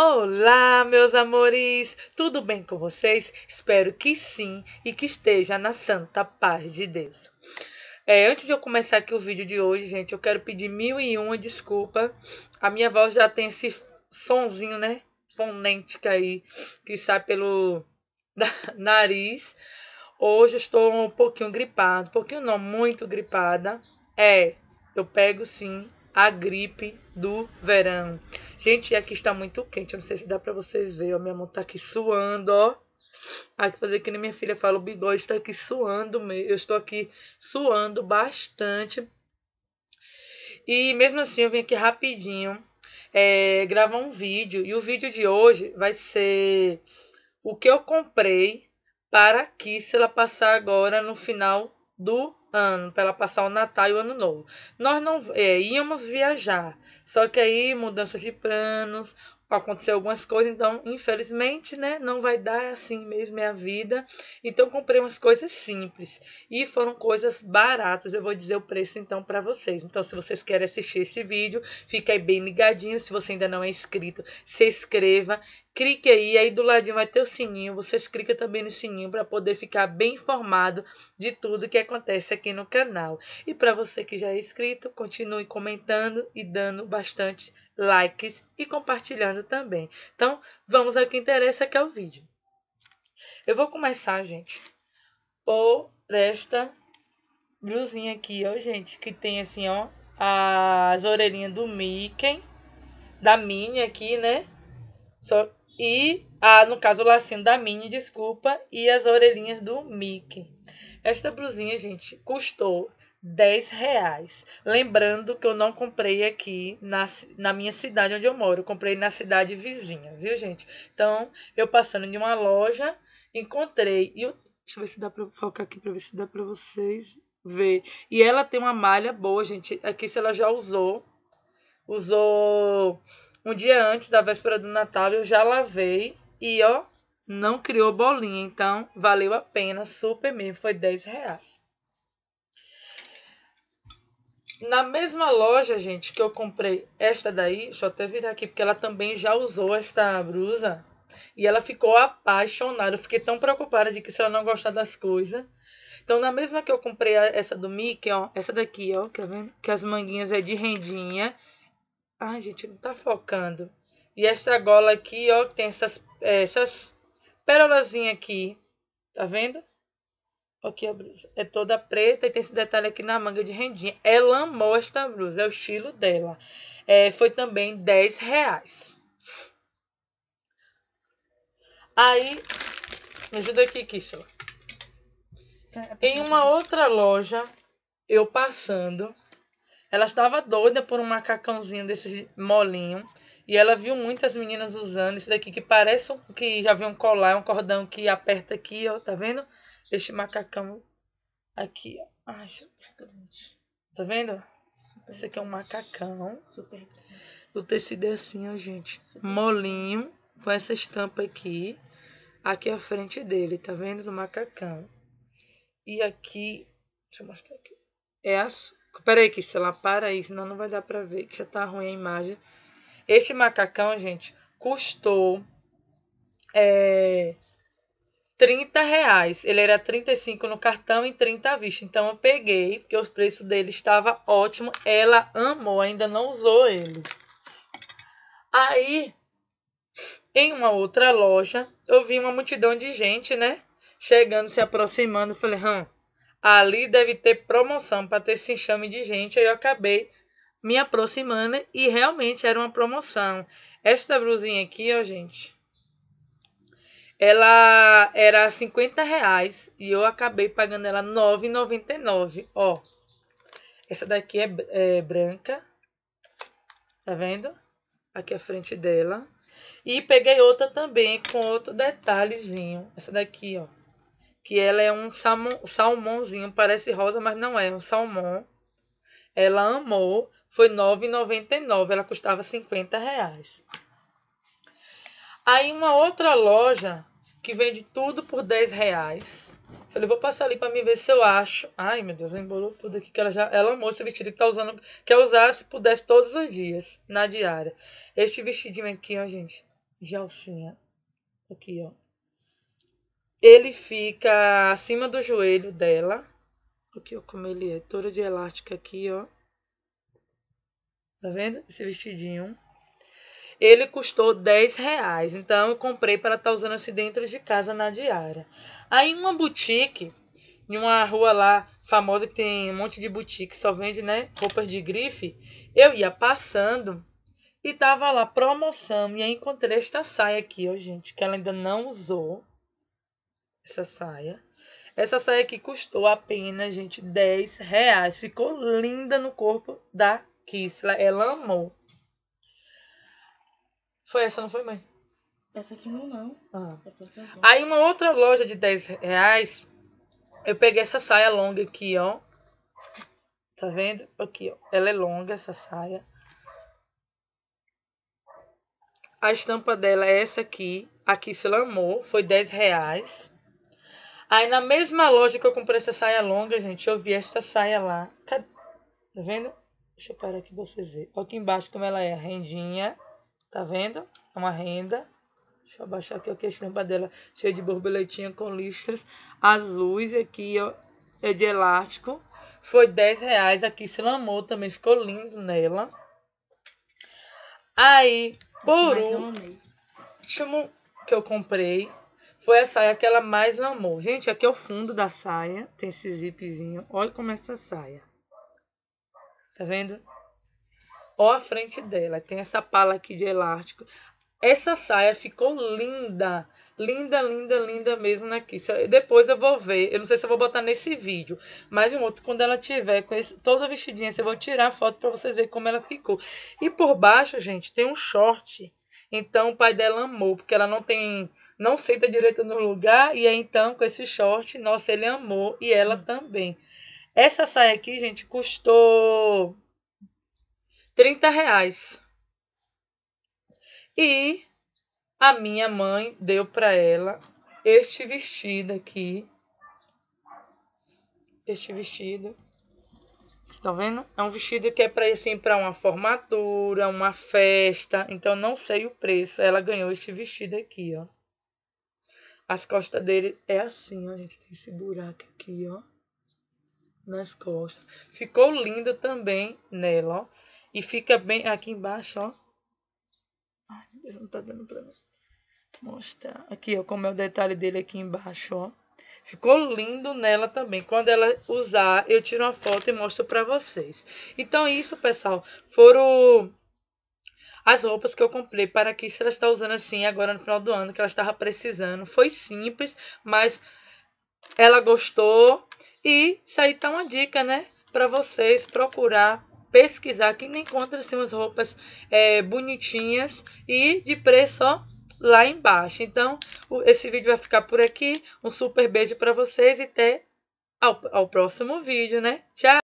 Olá, meus amores! Tudo bem com vocês? Espero que sim e que esteja na santa paz de Deus. É, antes de eu começar aqui o vídeo de hoje, gente, eu quero pedir mil e uma desculpa. A minha voz já tem esse sonzinho, né? Fonêntica aí, que sai pelo nariz. Hoje eu estou um pouquinho gripada, um pouquinho não, muito gripada. É, eu pego sim a gripe do verão. Gente, aqui está muito quente. Eu não sei se dá para vocês verem. Ó, minha mão tá aqui suando, ó. Aqui fazer que nem minha filha fala, o bigode está aqui suando Eu estou aqui suando bastante. E mesmo assim eu vim aqui rapidinho é, gravar um vídeo. E o vídeo de hoje vai ser o que eu comprei para que se ela passar agora no final do ano para ela passar o Natal e o Ano Novo. Nós não é, íamos viajar, só que aí mudanças de planos, aconteceu algumas coisas, então, infelizmente, né, não vai dar assim mesmo minha é a vida. Então, comprei umas coisas simples e foram coisas baratas. Eu vou dizer o preço então para vocês. Então, se vocês querem assistir esse vídeo, fica aí bem ligadinho. Se você ainda não é inscrito, se inscreva, clique aí, aí do ladinho vai ter o sininho. Vocês clica também no sininho para poder ficar bem informado de tudo que acontece aqui no canal. E para você que já é inscrito, continue comentando e dando bastante likes e compartilhando também. Então, vamos ao que interessa, que é o vídeo. Eu vou começar, gente, por esta blusinha aqui, ó, gente, que tem assim, ó, as orelhinhas do Mickey, da Minnie aqui, né? Só e a, no caso o lacinho da Minnie, desculpa, e as orelhinhas do Mickey. Esta blusinha, gente, custou 10 reais. Lembrando que eu não comprei aqui na, na minha cidade onde eu moro, eu comprei na cidade vizinha, viu, gente? Então, eu passando em uma loja, encontrei. E eu, deixa eu ver se dá pra focar aqui pra ver se dá pra vocês ver. E ela tem uma malha boa, gente. Aqui se ela já usou. Usou um dia antes da véspera do Natal, eu já lavei. E ó, não criou bolinha. Então, valeu a pena, super mesmo. Foi 10 reais. Na mesma loja, gente, que eu comprei esta daí, deixa eu até virar aqui, porque ela também já usou esta blusa. E ela ficou apaixonada. Eu fiquei tão preocupada de que se ela não gostar das coisas. Então, na mesma que eu comprei essa do Mickey, ó, essa daqui, ó, quer ver? Que as manguinhas é de rendinha. Ai, gente, não tá focando. E essa gola aqui, ó, que tem essas, é, essas pérolazinhas aqui, tá vendo? Aqui a blusa é toda preta e tem esse detalhe aqui na manga de rendinha. Ela amou esta blusa, é o estilo dela. É, foi também 10 reais. Aí, me ajuda aqui, Kishola. Tá, é em uma outra loja, eu passando, ela estava doida por um macacãozinho desse molinho. E ela viu muitas meninas usando esse daqui que parece um, que já viu um colar, um cordão que aperta aqui, ó, tá vendo? Este macacão aqui, ó. Ai, super grande. Tá vendo? Super Esse aqui é um macacão. Super O tecido é assim, ó, gente. Super Molinho, com essa estampa aqui. Aqui é a frente dele, tá vendo? O macacão. E aqui, deixa eu mostrar aqui. É a... Pera aí, que se ela para aí, senão não vai dar pra ver, que já tá ruim a imagem. Este macacão, gente, custou é, 30 reais. Ele era 35 no cartão e 30 à vista. Então eu peguei, porque o preço dele estava ótimo. Ela amou, ainda não usou ele. Aí, em uma outra loja, eu vi uma multidão de gente, né? Chegando, se aproximando. Falei, hum, ali deve ter promoção para ter esse enxame de gente. Aí eu acabei me aproximando e realmente era uma promoção. Esta blusinha aqui, ó, gente, ela era 50 reais e eu acabei pagando ela 9,99. Ó, essa daqui é, é branca. Tá vendo? Aqui a frente dela. E peguei outra também com outro detalhezinho. Essa daqui, ó. Que ela é um salmão, salmãozinho. Parece rosa, mas não é. é um salmão. Ela amou. Foi R$ 9,99. Ela custava 50 reais. Aí uma outra loja que vende tudo por 10 reais. Falei, vou passar ali para me ver se eu acho. Ai, meu Deus, embolou tudo aqui que ela já. Ela é amou esse vestido que tá usando. Quer usar se pudesse todos os dias, na diária. Este vestidinho aqui, ó, gente. De alcinha. Aqui, ó. Ele fica acima do joelho dela. Aqui, ó, como ele é. Todo de elástica aqui, ó. Tá vendo? Esse vestidinho ele custou 10 reais. Então eu comprei para estar tá usando assim dentro de casa na diária. Aí uma boutique, em uma rua lá famosa que tem um monte de boutique, só vende, né, roupas de grife, eu ia passando e tava lá promoção e aí encontrei esta saia aqui, ó, gente, que ela ainda não usou. Essa saia. Essa saia aqui custou apenas, gente, 10 reais. Ficou linda no corpo da Kisla. Ela amou. Foi essa, não foi, mãe? Essa aqui não, não. Ah. Aí uma outra loja de 10 reais, eu peguei essa saia longa aqui, ó. Tá vendo? Aqui, ó. Ela é longa, essa saia. A estampa dela é essa aqui. Aqui se amou. Foi 10 reais. Aí na mesma loja que eu comprei essa saia longa, gente, eu vi essa saia lá. Tá, tá vendo? Deixa eu parar aqui pra vocês verem. Aqui embaixo como ela é, rendinha. Tá vendo? É uma renda. Deixa eu abaixar aqui ó, que a estampa dela cheia de borboletinha com listras azuis. Aqui ó, é de elástico. Foi 10 reais. Aqui se lamou também. Ficou lindo nela. Aí, por último que eu comprei foi a saia que ela mais lamou. Gente, aqui é o fundo da saia. Tem esse zipzinho. Olha como é essa saia. Tá vendo? ó a frente dela. Tem essa pala aqui de elástico. Essa saia ficou linda, linda, linda, linda mesmo aqui. Depois eu vou ver, eu não sei se eu vou botar nesse vídeo, mas um outro, quando ela tiver com esse, toda vestidinha, assim, eu vou tirar a foto para vocês verem como ela ficou. E por baixo, gente, tem um short. Então o pai dela amou, porque ela não tem, não senta direito no lugar, e aí então com esse short, nossa, ele amou e ela também. Essa saia aqui, gente, custou 30 reais. E a minha mãe deu para ela este vestido aqui. Este vestido. Estão tá vendo? É um vestido que é para ir assim para uma formatura, uma festa. Então não sei o preço. Ela ganhou este vestido aqui, ó. As costas dele é assim, ó, gente. Tem esse buraco aqui, ó. Nas costas. Ficou lindo também nela, ó. E fica bem aqui embaixo, ó. Ai, meu Deus, não tá dando pra mim. Mostrar. Aqui, ó, como é o detalhe dele aqui embaixo, ó. Ficou lindo nela também. Quando ela usar, eu tiro uma foto e mostro pra vocês. Então, é isso, pessoal, foram as roupas que eu comprei para que se ela está usando assim agora no final do ano, que ela estava precisando. Foi simples, mas ela gostou. E isso aí tá uma dica, né? Para vocês procurar pesquisar que nem encontra assim, umas roupas é, bonitinhas e de preço ó, lá embaixo. Então, o, esse vídeo vai ficar por aqui. Um super beijo para vocês e até ao, ao próximo vídeo, né? Tchau!